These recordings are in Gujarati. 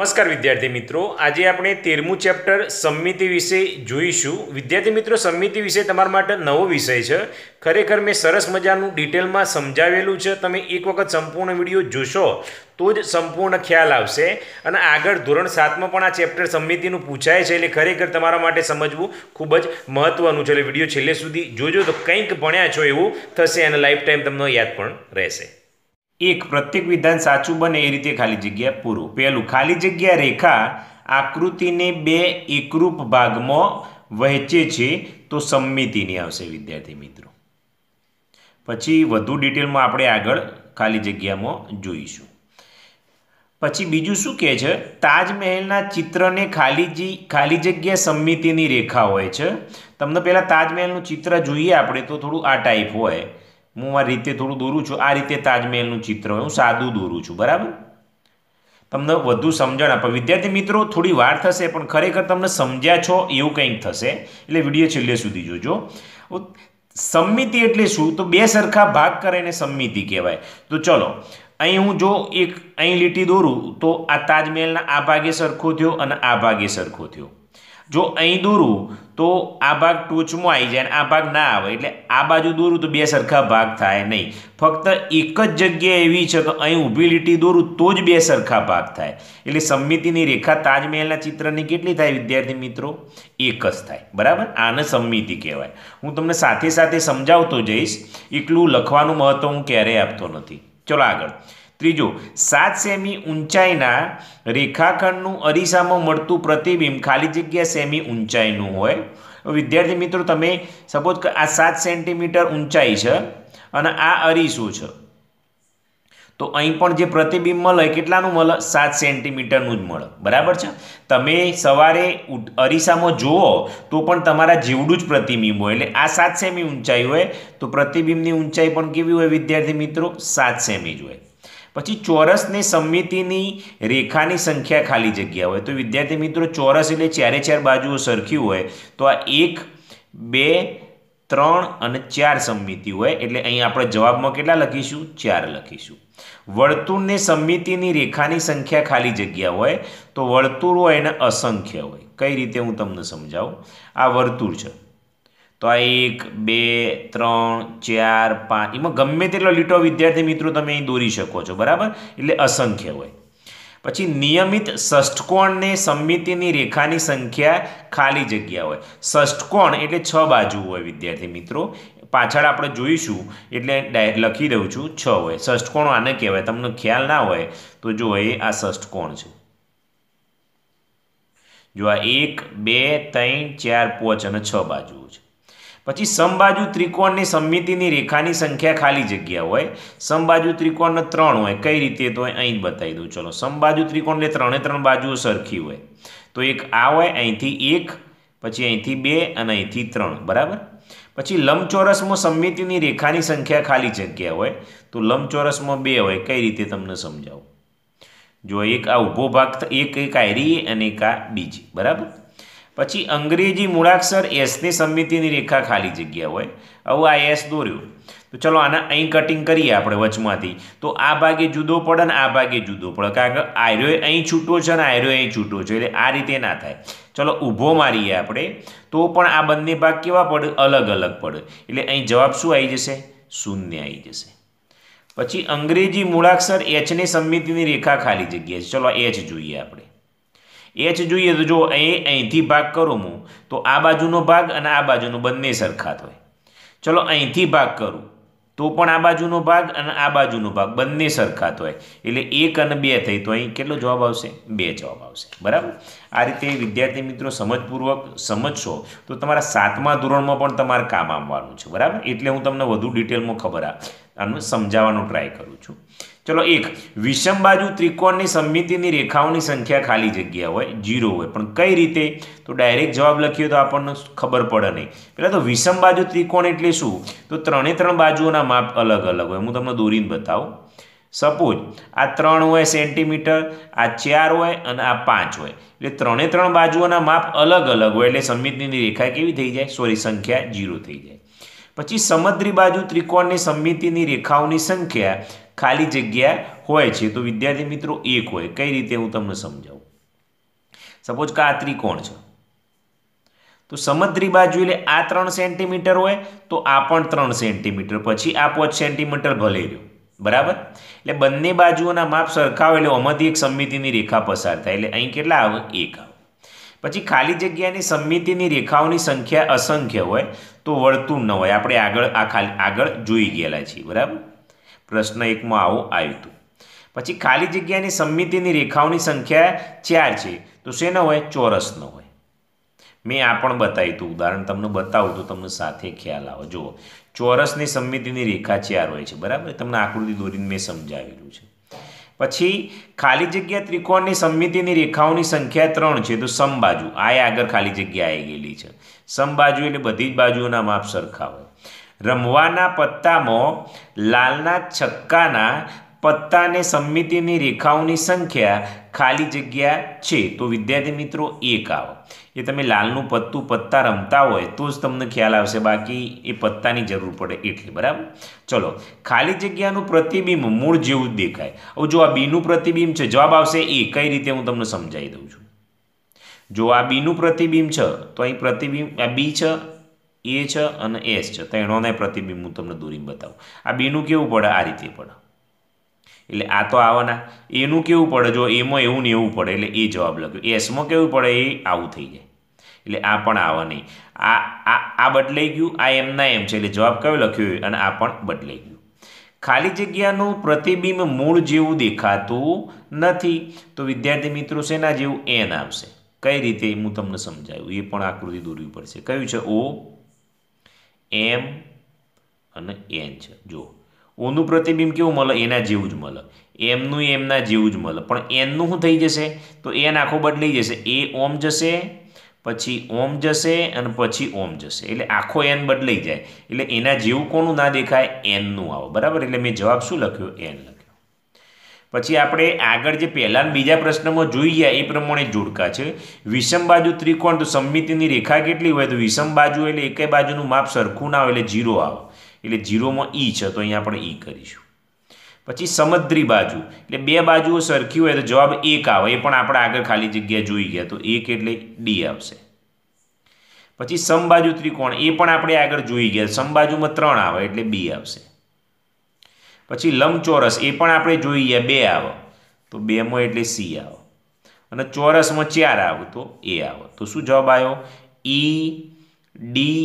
નમસ્કાર વિદ્યાર્થી મિત્રો આજે આપણે તેરમું ચેપ્ટર સમિતિ વિશે જોઈશું વિદ્યાર્થી મિત્રો સમિતિ વિશે તમારા માટે નવો વિષય છે ખરેખર મેં સરસ મજાનું ડિટેલમાં સમજાવેલું છે તમે એક વખત સંપૂર્ણ વિડીયો જોશો તો જ સંપૂર્ણ ખ્યાલ આવશે અને આગળ ધોરણ સાતમાં પણ આ ચેપ્ટર સમિતિનું પૂછાય છે એટલે ખરેખર તમારા માટે સમજવું ખૂબ જ મહત્ત્વનું છે એટલે વિડીયો છેલ્લે સુધી જોજો તો કંઈક ભણ્યા છો એવું થશે અને લાઈફ ટાઈમ તમને યાદ પણ રહેશે એક પ્રત્યેક વિધાન સાચું બને એ રીતે ખાલી જગ્યા પૂરું પહેલું ખાલી જગ્યા રેખા આકૃતિને બે એકરૂપ ભાગમાં વહેંચે છે તો સંમિતિની આવશે વિદ્યાર્થી મિત્રો પછી વધુ ડિટેલમાં આપણે આગળ ખાલી જગ્યામાં જોઈશું પછી બીજું શું કહે છે તાજમહેલના ચિત્રને ખાલી ખાલી જગ્યા સંમિતિની રેખા હોય છે તમને પહેલાં તાજમહેલનું ચિત્ર જોઈએ આપણે તો થોડું આ ટાઈપ હોય હું આ રીતે થોડું દોરું છું આ રીતે તાજમહેલનું ચિત્ર હું સાદું દોરું છું બરાબર તમને વધુ સમજણ આપે વિદ્યાર્થી મિત્રો થોડી વાર થશે પણ ખરેખર તમને સમજ્યા છો એવું કંઈક થશે એટલે વિડીયો છેલ્લે સુધી જોજો સમિતિ એટલે શું તો બે સરખા ભાગ એને સમિતિ કહેવાય તો ચલો અહીં હું જો એક અહીં લીટી દોરું તો આ તાજમહેલના આ ભાગે સરખો થયો અને આ ભાગે સરખો થયો જો અહીં દોરું તો આ ભાગ ટોચમાં આવી જાય અને આ ભાગ ના આવે એટલે આ બાજુ દોરું તો બે સરખા ભાગ થાય નહીં ફક્ત એક જ જગ્યા એવી છે કે અહીં ઊભી લીટી દોરું તો જ બે સરખા ભાગ થાય એટલે સમિતિની રેખા તાજમહેલના ચિત્રની કેટલી થાય વિદ્યાર્થી મિત્રો એક જ થાય બરાબર આને સમિતિ કહેવાય હું તમને સાથે સાથે સમજાવતો જઈશ એટલું લખવાનું મહત્ત્વ હું ક્યારેય આપતો નથી ચલો આગળ ત્રીજું સાત સેમી ઊંચાઈના રેખાખંડનું અરીસામાં મળતું પ્રતિબિંબ ખાલી જગ્યા સેમી ઊંચાઈનું હોય વિદ્યાર્થી મિત્રો તમે સપોઝ કે આ સાત સેન્ટીમીટર ઊંચાઈ છે અને આ અરીસું છે તો અહીં પણ જે પ્રતિબિંબ મળે કેટલાનું મળે સાત સેન્ટીમીટરનું જ મળે બરાબર છે તમે સવારે અરીસામાં જુઓ તો પણ તમારા જેવડું જ પ્રતિબિંબ હોય એટલે આ સાત સેમી ઊંચાઈ હોય તો પ્રતિબિંબની ઊંચાઈ પણ કેવી હોય વિદ્યાર્થી મિત્રો સાત સેમી જ હોય પછી ચોરસની સમમિતિની રેખાની સંખ્યા ખાલી જગ્યા હોય તો વિદ્યાર્થી મિત્રો ચોરસ એટલે ચારે ચાર બાજુઓ સરખી હોય તો આ એક બે ત્રણ અને ચાર સમમિતિ હોય એટલે અહીં આપણે જવાબમાં કેટલા લખીશું ચાર લખીશું વર્તુળની સમમિતિની રેખાની સંખ્યા ખાલી જગ્યા હોય તો વર્તુળ હોય એને અસંખ્ય હોય કઈ રીતે હું તમને સમજાવું આ વર્તુળ છે તો આ એક બે ત્રણ ચાર પાંચ એમાં ગમે તેટલો લીટો વિદ્યાર્થી મિત્રો તમે અહીં દોરી શકો છો બરાબર એટલે અસંખ્ય હોય પછી નિયમિત ષષ્ઠકોણને સમિતિની રેખાની સંખ્યા ખાલી જગ્યા હોય ષષ્ઠકોણ એટલે છ બાજુ હોય વિદ્યાર્થી મિત્રો પાછળ આપણે જોઈશું એટલે લખી દઉં છું છ હોય ષષ્ઠકોણ આને કહેવાય તમને ખ્યાલ ના હોય તો જો એ આ ષષ્ઠકોણ છે જો આ એક બે ત્રણ ચાર પોચ અને છ બાજુઓ છે પછી સમબાજુ ત્રિકોણની સમિતિની રેખાની સંખ્યા ખાલી જગ્યા હોય સમબાજુ ત્રિકોણને ત્રણ હોય કઈ રીતે તો અહીં જ બતાવી દઉં ચલો સમબાજુ ત્રિકોણને ત્રણે ત્રણ બાજુઓ સરખી હોય તો એક આ હોય અહીંથી એક પછી અહીંથી બે અને અહીંથી ત્રણ બરાબર પછી લંબચોરસમાં સમિતિની રેખાની સંખ્યા ખાલી જગ્યા હોય તો લંબચોરસમાં બે હોય કઈ રીતે તમને સમજાવું જો એક આ ઊભો ભાગ એક એક આયરી અને એક આ બીજી બરાબર પછી અંગ્રેજી મૂળાક્ષર એસની સમિતિની રેખા ખાલી જગ્યા હોય આવું આ એસ દોર્યું તો ચલો આના અહીં કટિંગ કરીએ આપણે વચમાંથી તો આ ભાગે જુદો પડે ને આ ભાગે જુદો પડે કારણ કે આયરો અહીં છૂટો છે ને આયરો અહીં છૂટો છે એટલે આ રીતે ના થાય ચલો ઊભો મારીએ આપણે તો પણ આ બંને ભાગ કેવા પડે અલગ અલગ પડે એટલે અહીં જવાબ શું આવી જશે શૂન્ય આવી જશે પછી અંગ્રેજી મૂળાક્ષર એચની સમિતિની રેખા ખાલી જગ્યા છે ચલો એચ જોઈએ આપણે એ જ જોઈએ તો જો અહીં અહીંથી ભાગ કરું હું તો આ બાજુનો ભાગ અને આ બાજુનો બંને સરખા થાય ચલો અહીંથી ભાગ કરું તો પણ આ બાજુનો ભાગ અને આ બાજુનો ભાગ બંને સરખા થાય એટલે એક અને બે થઈ તો અહીં કેટલો જવાબ આવશે બે જવાબ આવશે બરાબર આ રીતે વિદ્યાર્થી મિત્રો સમજપૂર્વક સમજશો તો તમારા સાતમા ધોરણમાં પણ તમારે કામ આવવાનું છે બરાબર એટલે હું તમને વધુ ડિટેલમાં ખબર આનું સમજાવવાનો ટ્રાય કરું છું ચલો એક વિષમ બાજુ ત્રિકોણની સમિતિની રેખાઓની સંખ્યા ખાલી જગ્યા હોય જીરો હોય પણ કઈ રીતે તો ડાયરેક્ટ જવાબ લખીએ તો આપણને ખબર પડે નહીં પહેલાં તો વિષમ બાજુ ત્રિકોણ એટલે શું તો ત્રણે ત્રણ બાજુઓના માપ અલગ અલગ હોય હું તમને દોરીને બતાવું સપોઝ આ ત્રણ હોય સેન્ટીમીટર આ ચાર હોય અને આ પાંચ હોય એટલે ત્રણે ત્રણ બાજુઓના માપ અલગ અલગ હોય એટલે સમિતિની રેખા કેવી થઈ જાય સોરી સંખ્યા જીરો થઈ જાય પછી સમદ્રી બાજુ ત્રિકોણની સમિતિની રેખાઓની સંખ્યા ખાલી જગ્યા હોય છે તો વિદ્યાર્થી મિત્રો એક હોય કઈ રીતે હું તમને સમજાવું સપોઝ કે આ ત્રિકોણ છે તો સમદ્રી બાજુ એટલે આ ત્રણ સેન્ટીમીટર હોય તો આ પણ ત્રણ સેન્ટીમીટર પછી આ પાંચ સેન્ટીમીટર ભલે રહ્યો બરાબર એટલે બંને બાજુઓના માપ સરખા એટલે આમાંથી એક સમિતિની રેખા પસાર થાય એટલે અહીં કેટલા આવે એક આવે પછી ખાલી જગ્યાની સમિતિની રેખાઓની સંખ્યા અસંખ્ય હોય તો વર્તુળ ન હોય આપણે આગળ આ ખાલી આગળ જોઈ ગયેલા છીએ બરાબર પ્રશ્ન એકમાં આવું આવ્યું હતું પછી ખાલી જગ્યાની સમિતિની રેખાઓની સંખ્યા ચાર છે તો શેનો હોય ચોરસનો હોય મેં આ પણ બતાવ્યું હતું ઉદાહરણ તમને બતાવું તો તમને સાથે ખ્યાલ આવે જુઓ ચોરસની સમિતિની રેખા ચાર હોય છે બરાબર તમને આકૃતિ દોરીને મેં સમજાવેલું છે પછી ખાલી જગ્યા ત્રિકોણની સમિતિની રેખાઓની સંખ્યા ત્રણ છે તો સમબાજુ આ આગળ ખાલી જગ્યા આવી ગયેલી છે સમબાજુ એટલે બધી જ બાજુઓના માપ સરખા હોય રમવાના પત્તામાં લાલના છક્કાના પત્તાને સંમિતિની રેખાઓની સંખ્યા ખાલી જગ્યા છે તો વિદ્યાર્થી મિત્રો એક આવો એ તમે લાલનું પત્તું પત્તા રમતા હોય તો જ તમને ખ્યાલ આવશે બાકી એ પત્તાની જરૂર પડે એટલે બરાબર ચલો ખાલી જગ્યાનું પ્રતિબિંબ મૂળ જેવું જ દેખાય હવે જો આ બીનું પ્રતિબિંબ છે જવાબ આવશે એ કઈ રીતે હું તમને સમજાવી દઉં છું જો આ બીનું પ્રતિબિંબ છે તો અહીં પ્રતિબિંબ આ બી છે એ છે અને એસ છે તો ત્રણોને પ્રતિબિંબ હું તમને દૂરી બતાવું આ બેનું કેવું પડે આ રીતે પડે એટલે આ તો આવવાના એનું કેવું પડે જો એમાં એવું ને એવું પડે એટલે એ જવાબ લખ્યો એસમાં કેવું પડે એ આવું થઈ જાય એટલે આ પણ આવે નહીં આ આ આ બદલાઈ ગયું આ એમના એમ છે એટલે જવાબ કયો લખ્યો અને આ પણ બદલાઈ ગયું ખાલી જગ્યાનું પ્રતિબિંબ મૂળ જેવું દેખાતું નથી તો વિદ્યાર્થી મિત્રો શેના જેવું એન આવશે કઈ રીતે હું તમને સમજાયું એ પણ આકૃતિ દોરવી પડશે કયું છે ઓ એમ અને એન છે જુઓ ઓનું પ્રતિબિંબ કેવું મળે એના જેવું જ મળે એમનું એમના જેવું જ મળે પણ એનનું શું થઈ જશે તો એન આખો બદલી જશે એ ઓમ જશે પછી ઓમ જશે અને પછી ઓમ જશે એટલે આખો એન બદલાઈ જાય એટલે એના જેવું કોનું ના દેખાય એનનું આવે બરાબર એટલે મેં જવાબ શું લખ્યો એન લખ્યો પછી આપણે આગળ જે પહેલા બીજા પ્રશ્નમાં જોઈ ગયા એ પ્રમાણે જોડકા છે વિષમ બાજુ ત્રિકોણ તો સમમિતિની રેખા કેટલી હોય તો વિષમ બાજુ એટલે એકે બાજુનું માપ સરખું ના આવે એટલે જીરો આવે એટલે જીરોમાં ઈ છે તો અહીંયા આપણે ઈ કરીશું પછી સમદ્રી બાજુ એટલે બે બાજુઓ સરખી હોય તો જવાબ એક આવે એ પણ આપણે આગળ ખાલી જગ્યા જોઈ ગયા તો એક એટલે ડી આવશે પછી સમબાજુ ત્રિકોણ એ પણ આપણે આગળ જોઈ ગયા સમબાજુમાં ત્રણ આવે એટલે બી આવશે પછી લંબચોરસ એ પણ આપણે જોઈએ બે આવે તો બેમાં એટલે સી આવે અને ચોરસમાં ચાર આવે તો એ આવે તો શું જવાબ આવ્યો ઈ ડી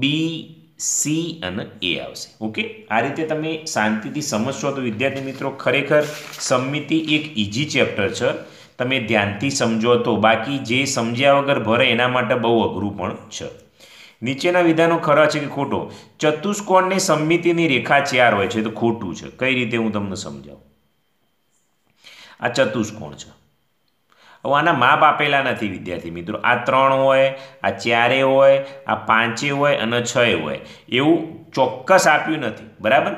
બી સી અને એ આવશે ઓકે આ રીતે તમે શાંતિથી સમજશો તો વિદ્યાર્થી મિત્રો ખરેખર સમિતિ એક ઇઝી ચેપ્ટર છે તમે ધ્યાનથી સમજો તો બાકી જે સમજ્યા વગર ભરે એના માટે બહુ અઘરું પણ છે નીચેના વિધાનો ખરા છે કે ખોટો ચતુષ્કોણની સમિતિની રેખા ચાર હોય છે તો ખોટું છે કઈ રીતે હું તમને સમજાવું આ ચતુષ્કોણ છે હવે આના માપ આપેલા નથી વિદ્યાર્થી મિત્રો આ ત્રણ હોય આ ચારે હોય આ પાંચે હોય અને છ હોય એવું ચોક્કસ આપ્યું નથી બરાબર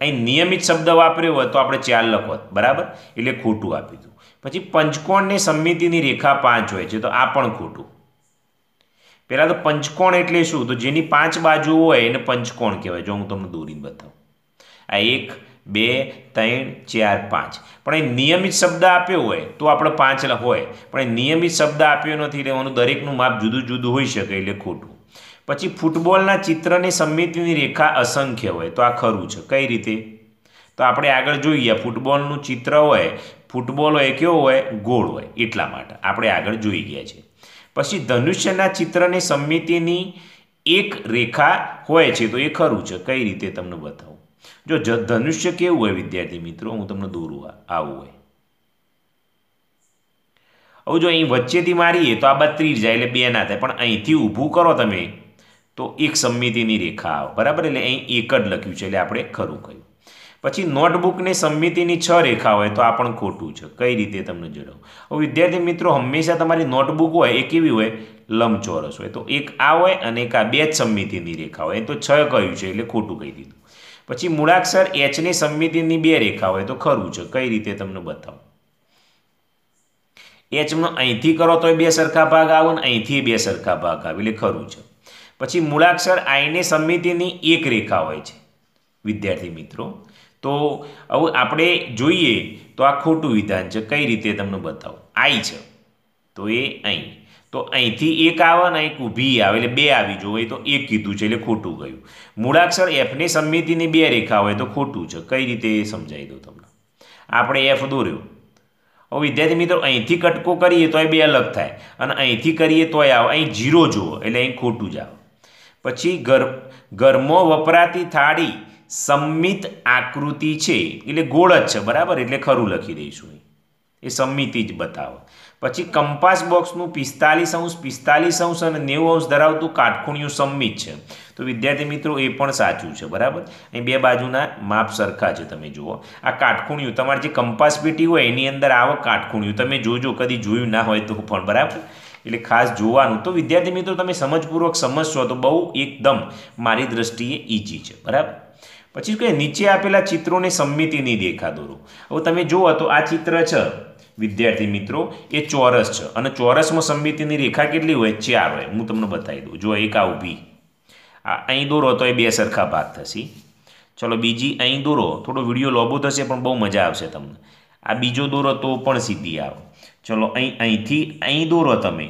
અહીં નિયમિત શબ્દ વાપર્યો હોય તો આપણે ચાર લખોત બરાબર એટલે ખોટું આપી દીધું પછી પંચકોણની સમિતિની રેખા પાંચ હોય છે તો આ પણ ખોટું પહેલાં તો પંચકોણ એટલે શું તો જેની પાંચ બાજુ હોય એને પંચકોણ કહેવાય જો હું તમને દોરીને બતાવું આ એક બે ત્રણ ચાર પાંચ પણ એ નિયમિત શબ્દ આપ્યો હોય તો આપણે પાંચ હોય પણ એ નિયમિત શબ્દ આપ્યો નથી એટલે એનું દરેકનું માપ જુદું જુદું હોઈ શકે એટલે ખોટું પછી ફૂટબોલના ચિત્રની સમિતિની રેખા અસંખ્ય હોય તો આ ખરું છે કઈ રીતે તો આપણે આગળ જોઈએ ફૂટબોલનું ચિત્ર હોય ફૂટબોલ હોય કેવો હોય ગોળ હોય એટલા માટે આપણે આગળ જોઈ ગયા છીએ પછી ધનુષ્યના ચિત્રની સમિતિની એક રેખા હોય છે તો એ ખરું છે કઈ રીતે તમને બતાવું જો ધનુષ્ય કેવું હોય વિદ્યાર્થી મિત્રો હું તમને દોરું આવું હોય હવે જો અહીં વચ્ચેથી મારીએ તો આ બત્રીસ જાય એટલે બે ના થાય પણ અહીંથી ઊભું કરો તમે તો એક સમિતિની રેખા આવે બરાબર એટલે અહીં એક જ લખ્યું છે એટલે આપણે ખરું કહ્યું પછી નોટબુકની સંમિતિની છ રેખા હોય તો આ પણ ખોટું છે કઈ રીતે તમને જણાવું વિદ્યાર્થી મિત્રો હંમેશા તમારી નોટબુક હોય એ કેવી હોય લંબચોરસ હોય તો એક આ હોય અને એક આ બે જ સંમિતિની રેખા હોય તો છ કયું છે એટલે ખોટું કહી દીધું પછી મૂળાક્ષર એચની સંમિતિની બે રેખા હોય તો ખરું છે કઈ રીતે તમને બતાવું એચનો અહીંથી કરો તો બે સરખા ભાગ આવો ને અહીંથી બે સરખા ભાગ આવે એટલે ખરું છે પછી મૂળાક્ષર આઈની સંમિતિની એક રેખા હોય છે વિદ્યાર્થી મિત્રો તો હવે આપણે જોઈએ તો આ ખોટું વિધાન છે કઈ રીતે તમને બતાવો આઈ છે તો એ અહીં તો અહીંથી એક આવે ને એક ઊભી આવે એટલે બે આવી જોઈએ તો એક કીધું છે એટલે ખોટું ગયું મૂળાક્ષર એફની સંમિતિની બે રેખા હોય તો ખોટું છે કઈ રીતે એ સમજાવી દઉં તમને આપણે એફ દોર્યો હવે વિદ્યાર્થી મિત્રો અહીંથી કટકો કરીએ તોય બે અલગ થાય અને અહીંથી કરીએ તોય આવે અહીં જીરો જુઓ એટલે અહીં ખોટું જ આવે પછી ઘર ઘરમાં વપરાતી થાળી સંમિત આકૃતિ છે એટલે ગોળ જ છે બરાબર એટલે ખરું લખી દઈશું એ સંમિતિ જ બતાવો પછી કંપાસ બોક્સનું પિસ્તાલીસ અંશ પિસ્તાલીસ અંશ અને નેવું અંશ ધરાવતું કાટખૂણિયું સંમિત છે તો વિદ્યાર્થી મિત્રો એ પણ સાચું છે બરાબર અહીં બે બાજુના માપ સરખા છે તમે જુઓ આ કાટખૂણિયું તમારે જે કંપાસ પેટી હોય એની અંદર આવો કાટખૂણિયું તમે જોજો કદી જોયું ના હોય તો પણ બરાબર એટલે ખાસ જોવાનું તો વિદ્યાર્થી મિત્રો તમે સમજપૂર્વક સમજશો તો બહુ એકદમ મારી દ્રષ્ટિએ ઈજી છે બરાબર પછી કે નીચે આપેલા ચિત્રોને સંમિતિની રેખા દોરો હવે તમે જુઓ તો આ ચિત્ર છે વિદ્યાર્થી મિત્રો એ ચોરસ છે અને ચોરસમાં સંમિતિની રેખા કેટલી હોય ચાર હોય હું તમને બતાવી દઉં જો એક આ ઊભી આ અહીં દોરો તો એ બે સરખા ભાગ થશે ચલો બીજી અહીં દોરો થોડો વિડીયો લોબો થશે પણ બહુ મજા આવશે તમને આ બીજો દોરો તો પણ સીધી આવો ચલો અહીં અહીંથી અહીં દોરો તમે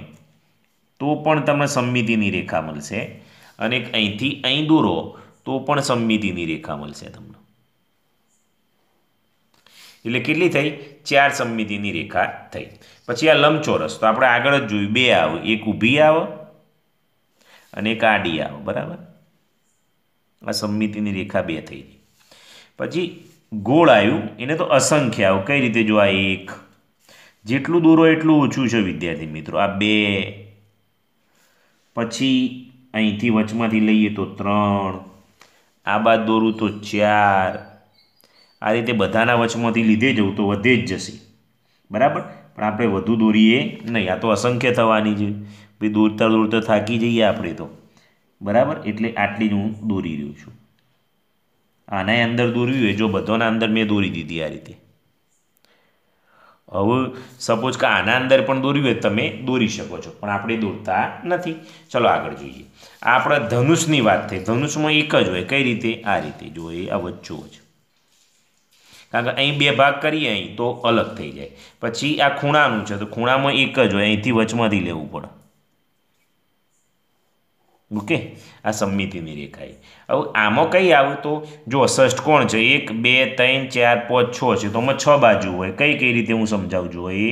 તો પણ તમને સંમિતિની રેખા મળશે અને અહીંથી અહીં દોરો તો પણ સમમિતિની રેખા મળશે તમને એટલે કેટલી થઈ ચાર સમમિતિની રેખા થઈ પછી આ લંબચોરસ તો આપણે આગળ જ જોયું બે આવે એક ઊભી આવે અને એક આડી આવે બરાબર આ સમમિતિની રેખા બે થઈ ગઈ પછી ગોળ આવ્યું એને તો અસંખ્ય આવ્યું કઈ રીતે જો આ એક જેટલું દોરો એટલું ઓછું છે વિદ્યાર્થી મિત્રો આ બે પછી અહીંથી વચમાંથી લઈએ તો ત્રણ આ બાદ દોરું તો ચાર આ રીતે બધાના વચમાંથી લીધે જવું તો વધે જ જશે બરાબર પણ આપણે વધુ દોરીએ નહીં આ તો અસંખ્ય થવાની છે ભાઈ દોરતા દોરતા થાકી જઈએ આપણે તો બરાબર એટલે આટલી જ હું દોરી રહ્યું છું આના અંદર દોર્યું હોય જો બધાના અંદર મેં દોરી દીધી આ રીતે હવે સપોઝ કે આના અંદર પણ દોર્યું હોય તમે દોરી શકો છો પણ આપણે દોરતા નથી ચલો આગળ જોઈએ આ આપણા ધનુષની વાત થઈ ધનુષમાં એક જ હોય કઈ રીતે આ રીતે જો એ આ જ કારણ કે અહીં બે ભાગ કરીએ અહીં તો અલગ થઈ જાય પછી આ ખૂણાનું છે તો ખૂણામાં એક જ હોય અહીંથી વચમાંથી લેવું પડે ઓકે આ સમિતિની રેખા હવે આમાં કઈ આવે તો જો ષષ્ટકોણ છે એક બે ત્રણ ચાર પાંચ છ છે તો આમાં છ બાજુ હોય કઈ કઈ રીતે હું સમજાવું છું એ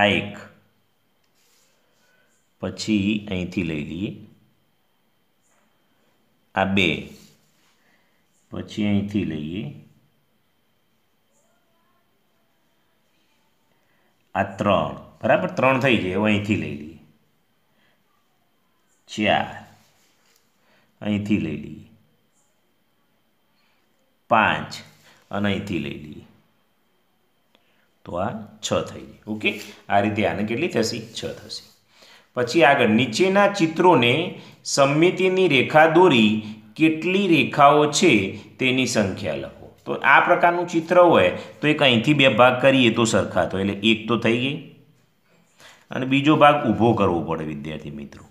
આ એક પછી અહીંથી લઈ લઈએ આ બે પછી અહીંથી લઈએ આ ત્રણ બરાબર ત્રણ થઈ જાય હવે અહીંથી લઈ લઈએ ચાર અહીંથી લઈ લઈએ પાંચ અને અહીંથી લઈ લઈએ તો આ છ થઈ ગઈ ઓકે આ રીતે આને કેટલી થશે છ થશે પછી આગળ નીચેના ચિત્રોને સમિતિની રેખા દોરી કેટલી રેખાઓ છે તેની સંખ્યા લખો તો આ પ્રકારનું ચિત્ર હોય તો એક અહીંથી બે ભાગ કરીએ તો સરખાતો એટલે એક તો થઈ ગઈ અને બીજો ભાગ ઊભો કરવો પડે વિદ્યાર્થી મિત્રો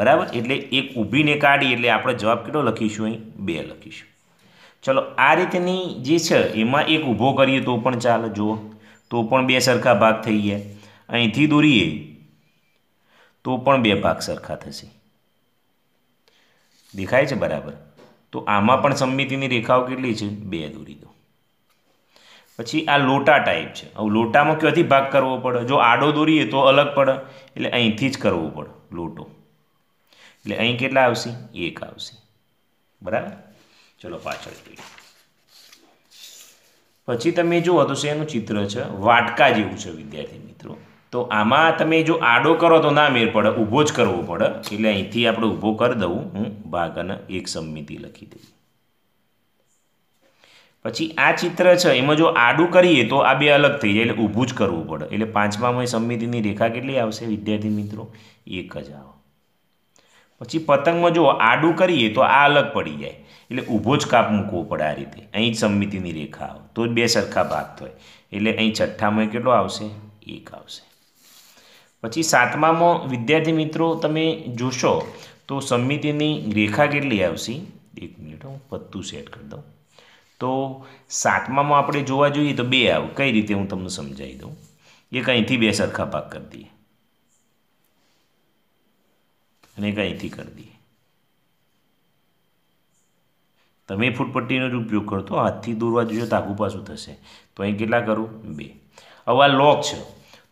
બરાબર એટલે એક ઊભીને કાઢી એટલે આપણે જવાબ કેટલો લખીશું અહીં બે લખીશું ચલો આ રીતની જે છે એમાં એક ઊભો કરીએ તો પણ ચાલે જુઓ તો પણ બે સરખા ભાગ થઈ ગયા અહીંથી દોરીએ તો પણ બે ભાગ સરખા થશે દેખાય છે બરાબર તો આમાં પણ સમિતિની રેખાઓ કેટલી છે બે દોરી દો પછી આ લોટા ટાઈપ છે હવે લોટામાં ક્યાંથી ભાગ કરવો પડે જો આડો દોરીએ તો અલગ પડે એટલે અહીંથી જ કરવો પડે લોટો એટલે અહીં કેટલા આવશે એક આવશે બરાબર ચલો પાછળ જોઈએ પછી તમે જુઓ તો શેનું ચિત્ર છે વાટકા જેવું છે વિદ્યાર્થી મિત્રો તો આમાં તમે જો આડો કરો તો ના મેર પડે ઊભો જ કરવો પડે એટલે અહીંથી આપણે ઊભો કરી દઉં હું ભાગ અને એક સમિતિ લખી દઉં પછી આ ચિત્ર છે એમાં જો આડું કરીએ તો આ બે અલગ થઈ જાય એટલે ઊભું જ કરવું પડે એટલે પાંચમામાં સમિતિની રેખા કેટલી આવશે વિદ્યાર્થી મિત્રો એક જ આવે પછી પતંગમાં જો આડું કરીએ તો આ અલગ પડી જાય એટલે ઊભો જ કાપ મૂકવો પડે આ રીતે અહીં સમમિતિની રેખા આવે તો બે સરખા ભાગ થાય એટલે અહીં છઠ્ઠામાં કેટલો આવશે એક આવશે પછી સાતમામાં વિદ્યાર્થી મિત્રો તમે જોશો તો સમમિતિની રેખા કેટલી આવશે એક મિનિટ હું પત્તું સેટ કરી દઉં તો સાતમામાં આપણે જોવા જોઈએ તો બે આવ કઈ રીતે હું તમને સમજાવી દઉં એક અહીંથી બે સરખા ભાગ કરી દઈએ મેગા અહીંથી કરી દઈએ તમે ફૂટપટ્ટીનો જ ઉપયોગ કરતો હાથથી દોરવા જોઈએ તો આખું પાછું થશે તો અહીં કેટલા કરું બે હવે આ લોક છે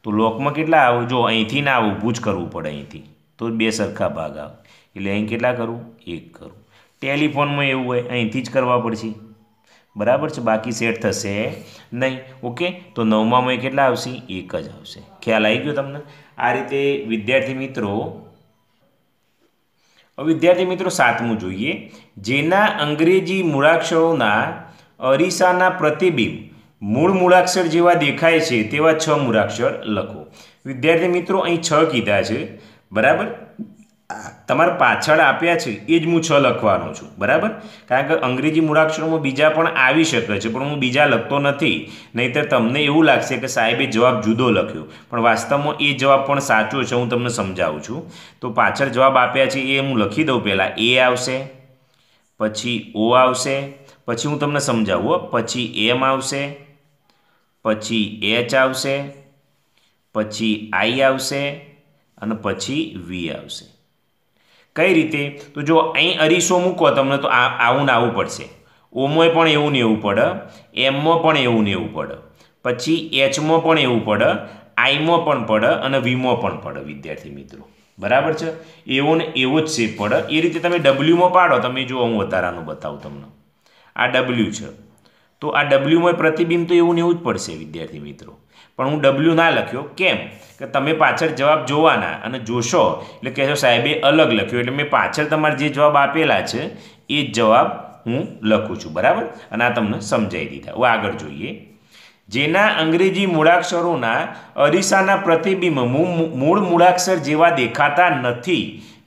તો લોકમાં કેટલા આવું જો અહીંથી ના આવું ઊભું કરવું પડે અહીંથી તો બે સરખા ભાગ આવે એટલે અહીં કેટલા કરું એક કરું ટેલિફોનમાં એવું હોય અહીંથી જ કરવા પડશે બરાબર છે બાકી સેટ થશે નહીં ઓકે તો નવમાં કેટલા આવશે એક જ આવશે ખ્યાલ આવી ગયો તમને આ રીતે વિદ્યાર્થી મિત્રો વિદ્યાર્થી મિત્રો સાતમું જોઈએ જેના અંગ્રેજી મૂળાક્ષરોના અરીસાના પ્રતિબિંબ મૂળ મૂળાક્ષર જેવા દેખાય છે તેવા છ મૂળાક્ષર લખો વિદ્યાર્થી મિત્રો અહીં છ કીધા છે બરાબર તમારે પાછળ આપ્યા છે એ જ હું છ લખવાનો છું બરાબર કારણ કે અંગ્રેજી મૂળાક્ષરોમાં બીજા પણ આવી શકે છે પણ હું બીજા લખતો નથી નહીંતર તમને એવું લાગશે કે સાહેબે જવાબ જુદો લખ્યો પણ વાસ્તવમાં એ જવાબ પણ સાચો છે હું તમને સમજાવું છું તો પાછળ જવાબ આપ્યા છે એ હું લખી દઉં પહેલાં એ આવશે પછી ઓ આવશે પછી હું તમને સમજાવું પછી એમ આવશે પછી એચ આવશે પછી આઈ આવશે અને પછી વી આવશે કઈ રીતે તો જો અહીં અરીસો મૂકો તમને તો આવું ને આવું પડશે ઓમોય પણ એવું ને એવું પડે એમમાં પણ એવું ને એવું પડે પછી એચમાં પણ એવું પડે આઈમાં પણ પડે અને વીમો પણ પડે વિદ્યાર્થી મિત્રો બરાબર છે એવો ને એવો જ શેપ પડે એ રીતે તમે ડબલ્યુમાં પાડો તમે જો હું વધારાનું બતાવું તમને આ ડબલ્યુ છે તો આ ડબલ્યુમાં પ્રતિબિંબ તો એવું ને એવું જ પડશે વિદ્યાર્થી મિત્રો પણ હું ડબલ્યુ ના લખ્યો કેમ કે તમે પાછળ જવાબ જોવાના અને જોશો એટલે કહેશો સાહેબે અલગ લખ્યો એટલે મેં પાછળ તમારે જે જવાબ આપેલા છે એ જ જવાબ હું લખું છું બરાબર અને આ તમને સમજાવી દીધા હું આગળ જોઈએ જેના અંગ્રેજી મૂળાક્ષરોના અરીસાના પ્રતિબિંબ મૂળ મૂળાક્ષર જેવા દેખાતા નથી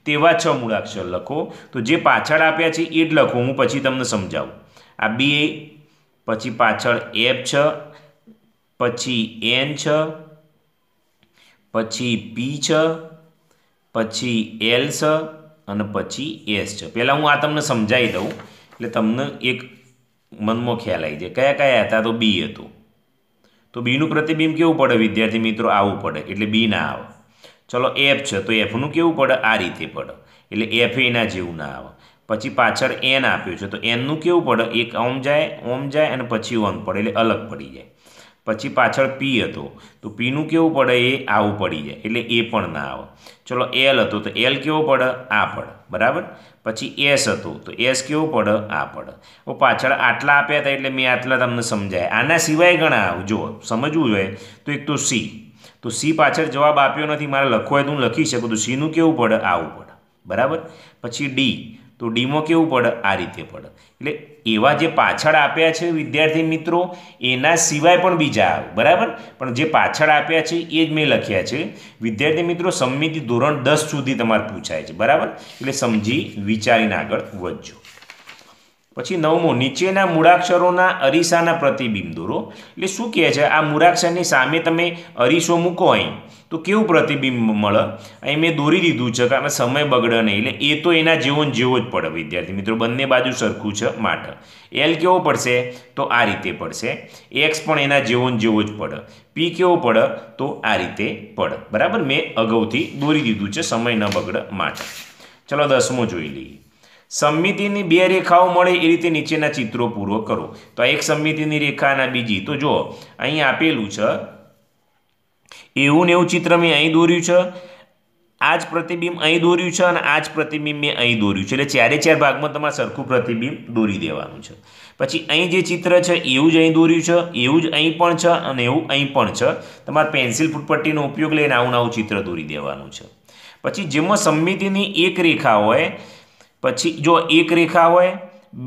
તેવા છ મૂળાક્ષર લખો તો જે પાછળ આપ્યા છે એ જ લખો હું પછી તમને સમજાવું આ બે પછી પાછળ એફ છે પછી એન છે પછી પી છે પછી એલ છે અને પછી એસ છે પહેલાં હું આ તમને સમજાવી દઉં એટલે તમને એક મનમાં ખ્યાલ આવી જાય કયા કયા હતા તો બી હતું તો બીનું પ્રતિબિંબ કેવું પડે વિદ્યાર્થી મિત્રો આવું પડે એટલે બી ના આવે ચલો એફ છે તો એફનું કેવું પડે આ રીતે પડે એટલે એફ એના જેવું ના આવે પછી પાછળ એન આપ્યું છે તો એનનું કેવું પડે એક ઓમ જાય ઓમ જાય અને પછી ઓન પડે એટલે અલગ પડી જાય પછી પાછળ પી હતો તો પીનું કેવું પડે એ આવું પડી જાય એટલે એ પણ ના આવે ચલો એલ હતો તો એલ કેવો પડે આ પડે બરાબર પછી એસ હતો તો એસ કેવો પડે આ પડે પાછળ આટલા આપ્યા હતા એટલે મેં આટલા તમને સમજાય આના સિવાય ઘણા આવું જો સમજવું જોઈએ તો એક તો સી તો સી પાછળ જવાબ આપ્યો નથી મારે લખવો હોય તો હું લખી શકું તો સીનું કેવું પડે આવું પડે બરાબર પછી ડી તો ડીમો કેવું પડે આ રીતે પડે એટલે એવા જે પાછળ આપ્યા છે વિદ્યાર્થી મિત્રો એના સિવાય પણ બીજા બરાબર પણ જે પાછળ આપ્યા છે એ જ મેં લખ્યા છે વિદ્યાર્થી મિત્રો સમિતિ ધોરણ દસ સુધી તમારે પૂછાય છે બરાબર એટલે સમજી વિચારીને આગળ વધજો પછી નવમો નીચેના મૂળાક્ષરોના અરીસાના પ્રતિબિંબ દોરો એટલે શું કહે છે આ મૂળાક્ષરની સામે તમે અરીસો મૂકો અહીં તો કેવું પ્રતિબિંબ મળે અહીં મેં દોરી દીધું છે કારણ સમય બગડે નહીં એટલે એ તો એના જેવો જેવો જ પડે વિદ્યાર્થી મિત્રો બંને બાજુ સરખું છે માઠ એલ કેવો પડશે તો આ રીતે પડશે એક્સ પણ એના જેવો જેવો જ પડે પી કેવો પડે તો આ રીતે પડે બરાબર મેં અગાઉથી દોરી દીધું છે સમય ન બગડે માઠ ચલો દસમો જોઈ લઈએ સમિતિની બે રેખાઓ મળે એ રીતે નીચેના ચિત્રો પૂરો કરો તો એક સમિતિની રેખાના બીજી તો જુઓ અહીં આપેલું છે એવું ને એવું ચિત્ર મેં અહીં દોર્યું છે આ જ પ્રતિબિંબ અહીં દોર્યું છે અને આ જ પ્રતિબિંબ મેં અહીં દોર્યું છે એટલે ચારે ચાર ભાગમાં તમારે સરખું પ્રતિબિંબ દોરી દેવાનું છે પછી અહીં જે ચિત્ર છે એવું જ અહીં દોર્યું છે એવું જ અહીં પણ છે અને એવું અહીં પણ છે તમારે પેન્સિલ ફૂટપટ્ટીનો ઉપયોગ લઈને આવું આવું ચિત્ર દોરી દેવાનું છે પછી જેમાં સમિતિની એક રેખા હોય પછી જો એક રેખા હોય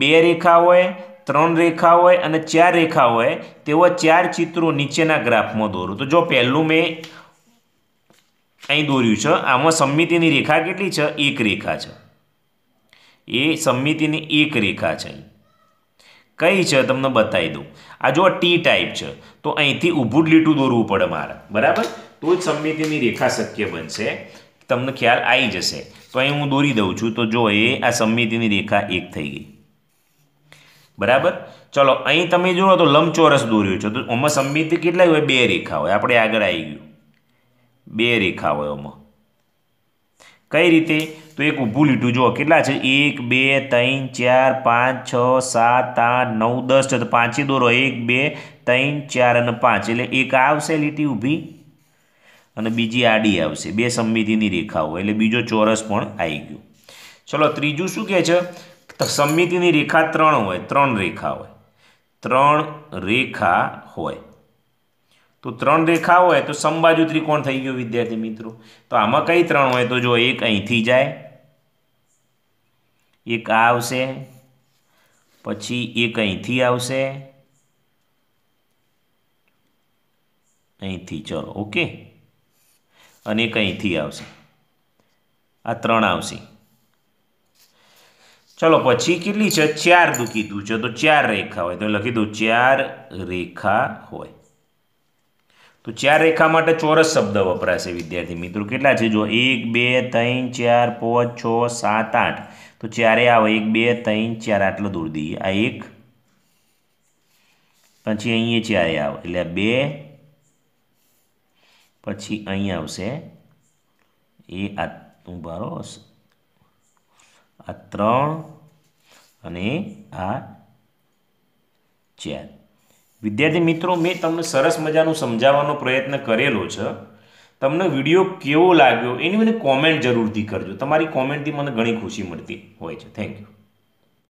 બે રેખા હોય ત્રણ રેખા હોય અને ચાર રેખા હોય તેવા ચાર ચિત્રો નીચેના ગ્રાફમાં દોરું તો જો પહેલું મેં અહીં દોર્યું છે આમાં સમિતિની રેખા કેટલી છે એક રેખા છે એ સમિતિની એક રેખા છે કઈ છે તમને બતાવી દઉં આ જો ટી ટાઈપ છે તો અહીંથી ઊભું લીટું દોરવું પડે મારે બરાબર તો જ સમિતિની રેખા શક્ય બનશે તમને ખ્યાલ આવી જશે તો અહીં હું દોરી દઉં છું તો જો એ આ સમમિતિની રેખા એક થઈ ગઈ બરાબર ચલો અહીં તમે જુઓ તો લંબચોરસ દોર્યો છે તો આમાં સમમિતિ કેટલા હોય બે રેખા હોય આપણે આગળ આવી ગયું બે રેખા હોય આમાં કઈ રીતે તો એક ઊભું લીટું જુઓ કેટલા છે એક બે ત્રણ ચાર પાંચ છ સાત આઠ નવ દસ છે તો પાંચે દોરો એક બે ત્રણ ચાર અને પાંચ એટલે એક આવશે લીટી ઊભી અને બીજી આડી આવશે બે સમમિતિની રેખાઓ એટલે બીજો ચોરસ પણ આવી ગયો ચલો ત્રીજું શું કહે છે સમમિતિની રેખા ત્રણ હોય ત્રણ રેખા હોય ત્રણ રેખા હોય તો ત્રણ રેખા હોય તો સમબાજુ ત્રિકોણ થઈ ગયો વિદ્યાર્થી મિત્રો તો આમાં કઈ ત્રણ હોય તો જો એક અહીંથી જાય એક આ આવશે પછી એક અહીંથી આવશે અહીંથી ચલો ઓકે અને એક આવશે આ ત્રણ આવશે ચલો પછી કેટલી છે ચાર કીધું છે તો ચાર રેખા હોય તો લખી દઉં ચાર રેખા હોય તો ચાર રેખા માટે ચોરસ શબ્દ વપરાશે વિદ્યાર્થી મિત્રો કેટલા છે જો એક બે ત્રણ ચાર પાંચ છ સાત આઠ તો ચારે આવે એક બે ત્રણ ચાર આટલો દૂર દઈએ આ એક પછી અહીંયા ચારે આવે એટલે બે પછી અહીં આવશે એ આ ઊભા રહો આ ત્રણ અને આ ચાર વિદ્યાર્થી મિત્રો મેં તમને સરસ મજાનું સમજાવવાનો પ્રયત્ન કરેલો છે તમને વિડિયો કેવો લાગ્યો એની મને કોમેન્ટ જરૂરથી કરજો તમારી કોમેન્ટથી મને ઘણી ખુશી મળતી હોય છે થેન્ક યુ